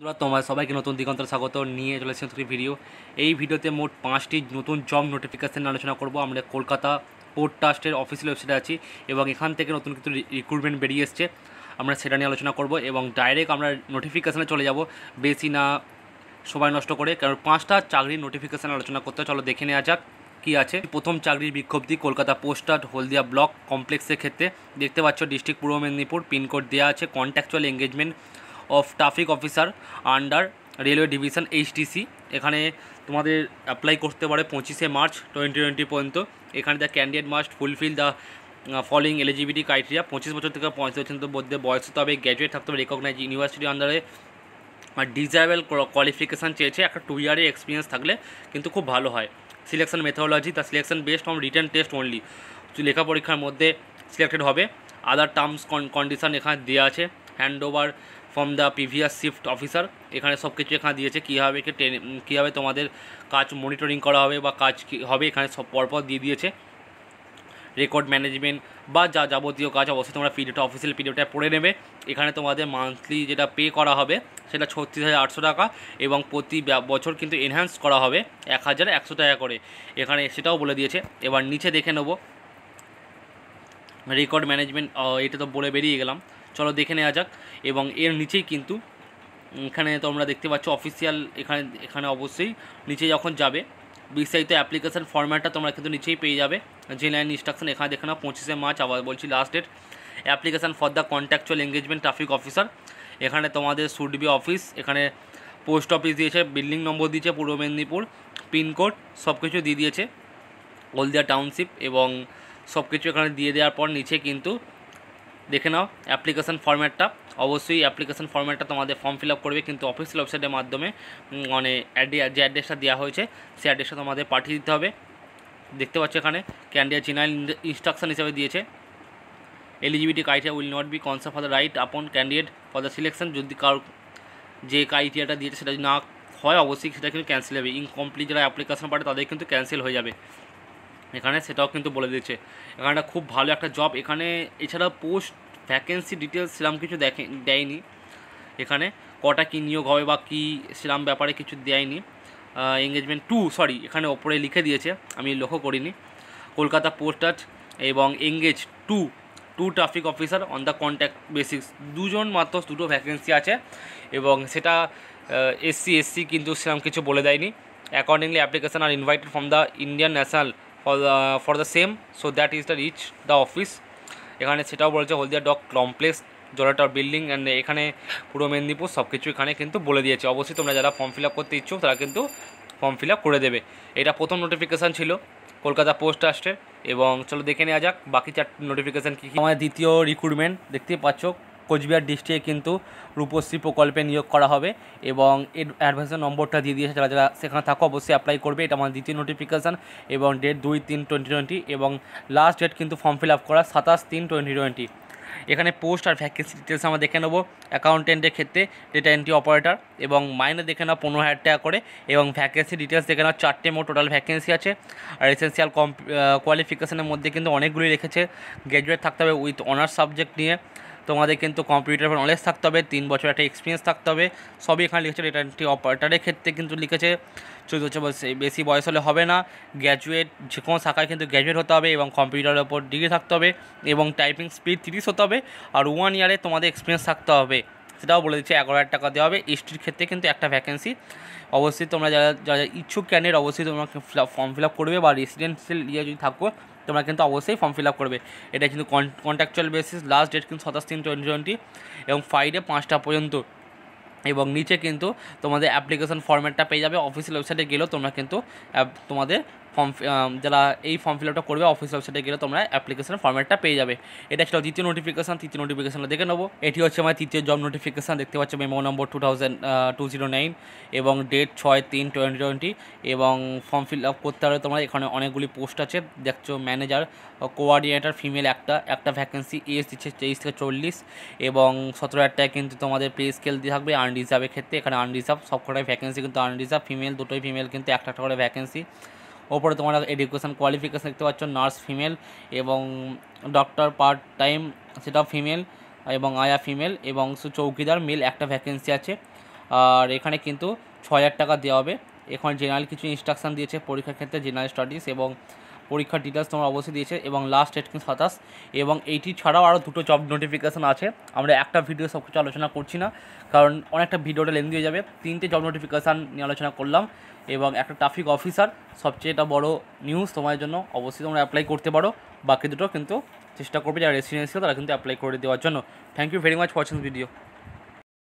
বন্ধুরা তোমার সবাইকে নতুন দিগন্ত স্বাগত নিয়ে চলেছি নতুন ভিডিও এই ভিডিওতে মোট পাঁচটি নতুন জব নোটিফিকেশান আলোচনা করব আমরা কলকাতা পোর্ট ট্রাস্টের অফিসিয়াল ওয়েবসাইটে আছি এবং এখান থেকে নতুন কিছু রিক্রুটমেন্ট বেরিয়ে এসছে আমরা সেটা নিয়ে আলোচনা করব এবং ডাইরেক্ট আমরা নোটিফিকেশানে চলে যাব বেশি না সময় নষ্ট করে কারণ পাঁচটা চাকরির নোটিফিকেশান আলোচনা করতে চলো দেখে নেওয়া যাক কী আছে প্রথম চাকরির বিজ্ঞপ্তি কলকাতা পোস্টার হলদিয়া ব্লক কমপ্লেক্সের ক্ষেত্রে দেখতে পাচ্ছ ডিস্ট্রিক্ট পূর্ব মেদিনীপুর পিনকোড দেওয়া আছে contractual engagement of traffic officer under railway division HTC এখানে তোমাদের অ্যাপ্লাই করতে পারে পঁচিশে মার্চ টোয়েন্টি টোয়েন্টি পর্যন্ত এখানে the candidate must fulfil the following eligibility criteria পঁচিশ বছর থেকে পঁয়ত্রিশ বছর মধ্যে বয়স হতে হবে গ্র্যাজুয়েট থাকতে হবে রেকগনাইজ ইউনিভার্সিটি আন্ডারে আর ডিজারেবল কোয়ালিফিকেশান চেয়েছে একটা টু ইয়ারের এক্সপিরিয়েন্স থাকলে কিন্তু খুব ভালো হয় selection methodology the selection based on written test only লেখা পরীক্ষার মধ্যে সিলেক্টেড হবে আদার টার্মস কন্ডিশান এখানে দেওয়া আছে hand over from the previous shift officer এখানে সব কিছু এখানে দিয়েছে কীভাবে কীভাবে তোমাদের কাজ মনিটরিং করা হবে বা কাজ হবে এখানে সব পরপর দিয়ে দিয়েছে রেকর্ড ম্যানেজমেন্ট বা যা যাবতীয় কাজ অবশ্যই তোমরা পিডিওটা অফিসিয়াল পিডিওটা পড়ে নেবে এখানে তোমাদের মান্থলি যেটা পে করা হবে সেটা ছত্রিশ হাজার আটশো টাকা এবং প্রতি বছর কিন্তু এনহ্যান্স করা হবে এক হাজার একশো টাকা করে এখানে সেটাও বলে দিয়েছে এবার নিচে দেখে নেব রেকর্ড ম্যানেজমেন্ট এটা তো বলে বেরিয়ে গেলাম চলো দেখে নেওয়া যাক এবং এর নিচেই কিন্তু এখানে তোমরা দেখতে পাচ্ছ অফিসিয়াল এখানে এখানে অবশ্যই নিচে যখন যাবে বিস্তারিত অ্যাপ্লিকেশান ফর্ম্যাটটা তোমরা কিন্তু নিচেই পেয়ে যাবে যে লাইন ইনস্ট্রাকশন এখানে দেখে নাও পঁচিশে মার্চ আবার বলছি last date application for the contractual engagement traffic officer এখানে তোমাদের সুডবি অফিস এখানে পোস্ট অফিস দিয়েছে বিল্ডিং নম্বর দিয়েছে পূর্ব মেদিনীপুর পিনকোড সব কিছু দিয়ে দিয়েছে হলদিয়া টাউনশিপ এবং সব কিছু এখানে দিয়ে দেওয়ার পর নিচে কিন্তু দেখে নাও অ্যাপ্লিকেশান ফর্ম্যাটটা অবশ্যই অ্যাপ্লিকেশান ফর্ম্যাটটা তোমাদের ফর্ম ফিল আপ করবে কিন্তু অফিসিয়াল ওয়েবসাইটের মাধ্যমে মানে যে অ্যাড্রেসটা দেওয়া হয়েছে সেই অ্যাড্রেসটা তোমাদের পাঠিয়ে দিতে হবে দেখতে পাচ্ছ এখানে ক্যান্ডিয়া জেনারেল ইনস্ট্রাকশান হিসাবে দিয়েছে eligibility criteria will not be consider for the right upon candidate for the selection যদি কারোর যে ক্রাইটেরিয়াটা দিয়েছে সেটা যদি না হয় অবশ্যই সেটা কিন্তু ক্যান্সেল হবে ইনকমপ্লিট যারা অ্যাপ্লিকেশান পাঠে তাদের কিন্তু ক্যান্সেল হয়ে যাবে এখানে সেটাও কিন্তু বলে দিচ্ছে এখানটা খুব ভালো একটা জব এখানে এছাড়া পোস্ট ভ্যাকেন্সি ডিটেলস সেরকম কিছু দেখে দেয়নি এখানে কটা কী নিয়োগ হবে বা কী সেরকম ব্যাপারে কিছু দেয়নি এঙ্গেজমেন্ট টু সরি এখানে ওপরে লিখে দিয়েছে আমি লক্ষ্য করিনি কলকাতা পোস্টার এবং engage to two traffic officer on the contract basis দুজন মাত্র দুটো ভ্যাকেন্সি আছে এবং সেটা এসসি এসসি কিন্তু সেরকম কিছু বলে দেয়নি accordingly application are invited from the Indian national for the for the same so that is the reach the office এখানে সেটাও বলেছে হলদিয়া ডক কমপ্লেক্স জলাটার বিল্ডিং অ্যান্ড এখানে পুরো মেদিনীপুর সব কিছু এখানে কিন্তু বলে দিয়েছে অবশ্যই তোমরা যারা ফর্ম ফিল আপ করতে ইচ্ছুক তারা কিন্তু ফর্ম ফিল আপ করে দেবে এটা প্রথম নোটিফিকেশান ছিল কলকাতা পোস্ট ট্রাস্টের এবং চলো দেখে নেওয়া যাক বাকি চার নোটিফিকেশান কী আমাদের দ্বিতীয় রিক্রুটমেন্ট দেখতেই পাচ্ছ কোচবিহার ডিস্ট্রিক্টে কিন্তু রূপশ্রী প্রকল্পে নিয়োগ করা হবে এবং এর অ্যাডভান্স নম্বরটা দিয়ে দিয়েছে যারা যারা সেখানে থাকো অবশ্যই অ্যাপ্লাই করবে এটা আমার দ্বিতীয় নোটিফিকেশান এবং ডেট দুই তিন টোয়েন্টি টোয়েন্টি এবং লাস্ট ডেট কিন্তু ফর্ম ফিল আপ করা সাতাশ তিন টোয়েন্টি টোয়েন্টি এখানে পোস্ট আর ভ্যাকেন্সি ডিটেলস আমরা দেখে নেবো অ্যাকাউন্টেন্টের ক্ষেত্রে ডেটা এন্ট্রি অপারেটর এবং মাইনে দেখে নাও পনেরো হাজার টাকা করে এবং ভ্যাকেন্সি ডিটেলস দেখে নাও চারটে মোট টোটাল ভ্যাকেন্সি আছে আর এসেন্সিয়াল কোয়ালিফিকেশানের মধ্যে কিন্তু অনেকগুলি রেখেছে গ্র্যাজুয়েট থাকতে হবে উইথ অনার্স সাবজেক্ট নিয়ে তোমাদের কিন্তু কম্পিউটার নলেজ থাকতে হবে তিন বছর একটা এক্সপিরিয়েন্স থাকতে হবে সবই এখানে লিখেছে রিটার্নটি অপারেটারের ক্ষেত্রে কিন্তু লিখেছে চোদ্দ বছর বেশি বয়স হলে হবে না গ্র্যাজুয়েট যে কোনো শাখায় কিন্তু গ্র্যাজুয়েট হতে হবে এবং কম্পিউটারের ওপর ডিগ্রি থাকতে হবে এবং টাইপিং স্পিড তিরিশ হতে হবে আর ওয়ান ইয়ারে তোমাদের এক্সপিরিয়েন্স থাকতে হবে সেটাও বলে দিচ্ছে এগারো হাজার টাকা দেওয়া হবে এসটির ক্ষেত্রে কিন্তু একটা ভ্যাকেন্সি অবশ্যই তোমরা যারা যারা ইচ্ছুক ক্যান্ডিডেট অবশ্যই তোমরা ফর্ম ফিল আপ করবে বা রেসিডেন্সিয়াল ইয়ে যদি থাকো তোমরা কিন্তু অবশ্যই ফর্ম ফিল আপ করবে এটা কিন্তু কন্ট্রাকচুয়াল বেসিস লাস্ট ডেট কিন্তু সাতাশ তিন টোয়েন্টি টোয়েন্টি এবং ফ্রাইডে পাঁচটা পর্যন্ত এবং নিচে কিন্তু তোমাদের অ্যাপ্লিকেশন ফর্ম্যাটটা পেয়ে যাবে অফিসিয়াল ওয়েবসাইটে গেলেও তোমরা কিন্তু তোমাদের ফর্ম যারা এই ফর্ম ফিল আপটা করবে অফিস ওয়েবসাইটে গেলে তোমরা অ্যাপ্লিকেশন ফর্মেটটা পেয়ে যাবে এটা ছিল দ্বিতীয় নোটিফিকেশান তৃতীয় নোটিফিকেশানটা দেখে নেবো এটি হচ্ছে আমার তৃতীয় জব নোটিফিকেশান দেখতে পাচ্ছি memo number two thousand two zero nine এবং ডেট ছয় তিন টোয়েন্টি টোয়েন্টি এবং ফর্ম ফিল আপ করতে হলে তোমরা এখানে অনেকগুলি পোস্ট আছে দেখছো ম্যানেজার কোঅর্ডিনেটর ফিমেল একটা একটা ভ্যাকেন্সি এজ দিচ্ছে তেইশ থেকে চল্লিশ এবং সতেরো হাজারটায় কিন্তু তোমাদের পে স্কেল দিয়ে থাকবে আনরিজার্ভের ক্ষেত্রে এখানে আনরিজার্ভ সবকটাই ভ্যাকেন্সি কিন্তু আনরিজার্ভ ফিমেল দুটোই ফিমেল কিন্তু একটা একটা করে ভ্যাকেন্সি ওপরে তোমরা এডুকেশান কোয়ালিফিকেশান দেখতে পাচ্ছ নার্স ফিমেল এবং ডক্টর পার্ট টাইম সেটা ফিমেল এবং আয়া ফিমেল এবং চৌকিদার মেল একটা ভ্যাকেন্সি আছে আর এখানে কিন্তু ছ হাজার টাকা দেওয়া হবে এখানে জেনারেল কিছু ইনস্ট্রাকশান দিয়েছে পরীক্ষার ক্ষেত্রে জেনারেল স্টাডিজ এবং পরীক্ষার ডিটেলস তোমরা অবশ্যই দিয়েছে এবং লাস্ট ডেট কিন্তু সাতাশ এবং এইটি ছাড়াও আরও দুটো জব নোটিফিকেশান আছে আমরা একটা ভিডিও সব কিছু আলোচনা করছি না কারণ অনেকটা ভিডিওটা লেন্দি দিয়ে যাবে তিনটে জব নোটিফিকেশান নিয়ে আলোচনা করলাম এবং একটা ট্রাফিক অফিসার সবচেয়ে এটা বড় নিউজ তোমার জন্য অবশ্যই তোমরা অ্যাপ্লাই করতে পারো বাকি দুটো কিন্তু চেষ্টা করবে যারা রেসিডেন্সিও তারা কিন্তু অ্যাপ্লাই করে দেওয়ার জন্য thank you very much watching video